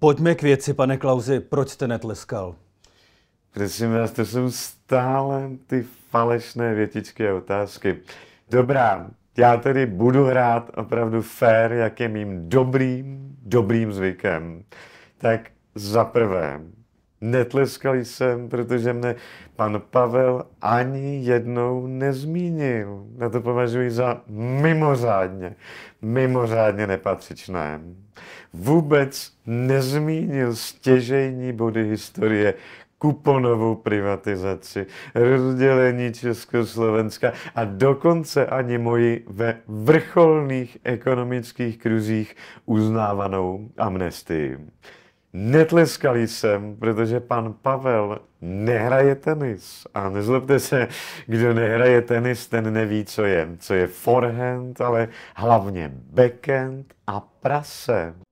Pojďme k věci, pane Klauzi, proč jste netleskal? Prosím vás, to jsou stále ty falešné větičky a otázky. Dobrá, já tedy budu hrát opravdu fair, jak je mým dobrým, dobrým zvykem. Tak za prvé, Netleskal jsem, protože mne pan Pavel ani jednou nezmínil. Na to považuji za mimořádně, mimořádně nepatřičné. Vůbec nezmínil stěžejní body historie, kuponovou privatizaci, rozdělení Československa a dokonce ani moji ve vrcholných ekonomických kruzích uznávanou amnestii. Netleskal jsem, protože pan Pavel nehraje tenis. A nezlobte se, kdo nehraje tenis, ten neví, co je. Co je forehand, ale hlavně backhand a prase.